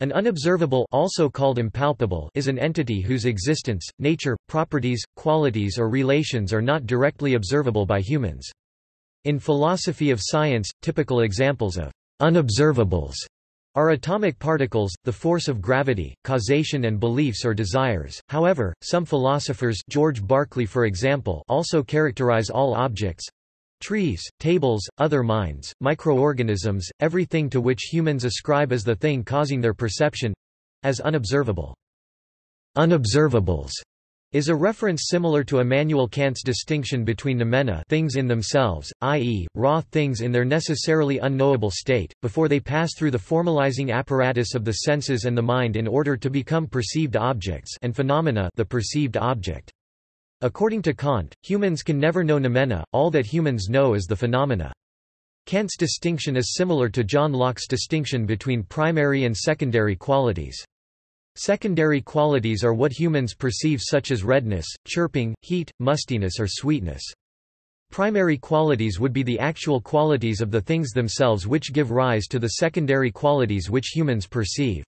An unobservable also called impalpable is an entity whose existence, nature, properties, qualities or relations are not directly observable by humans. In philosophy of science, typical examples of unobservables are atomic particles, the force of gravity, causation and beliefs or desires. However, some philosophers George Berkeley for example also characterize all objects, Trees, tables, other minds, microorganisms, everything to which humans ascribe as the thing causing their perception—as unobservable. Unobservables is a reference similar to Immanuel Kant's distinction between noumena things in themselves, i.e., raw things in their necessarily unknowable state, before they pass through the formalizing apparatus of the senses and the mind in order to become perceived objects and phenomena the perceived object. According to Kant, humans can never know noumena, all that humans know is the phenomena. Kant's distinction is similar to John Locke's distinction between primary and secondary qualities. Secondary qualities are what humans perceive such as redness, chirping, heat, mustiness or sweetness. Primary qualities would be the actual qualities of the things themselves which give rise to the secondary qualities which humans perceive.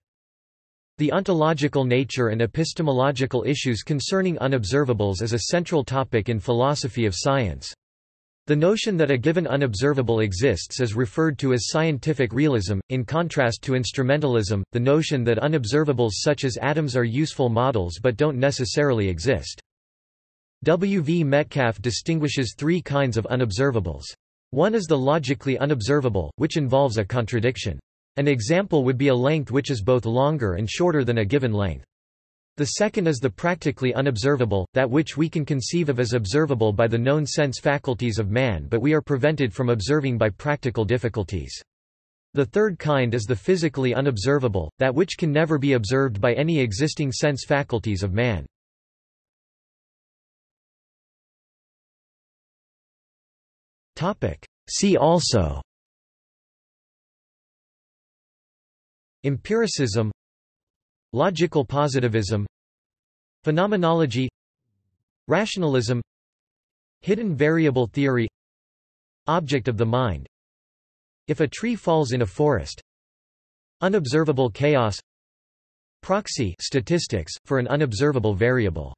The ontological nature and epistemological issues concerning unobservables is a central topic in philosophy of science. The notion that a given unobservable exists is referred to as scientific realism, in contrast to instrumentalism, the notion that unobservables such as atoms are useful models but don't necessarily exist. W. V. Metcalf distinguishes three kinds of unobservables. One is the logically unobservable, which involves a contradiction. An example would be a length which is both longer and shorter than a given length. The second is the practically unobservable, that which we can conceive of as observable by the known sense faculties of man but we are prevented from observing by practical difficulties. The third kind is the physically unobservable, that which can never be observed by any existing sense faculties of man. See also Empiricism Logical positivism Phenomenology Rationalism Hidden variable theory Object of the mind If a tree falls in a forest Unobservable chaos Proxy statistics, for an unobservable variable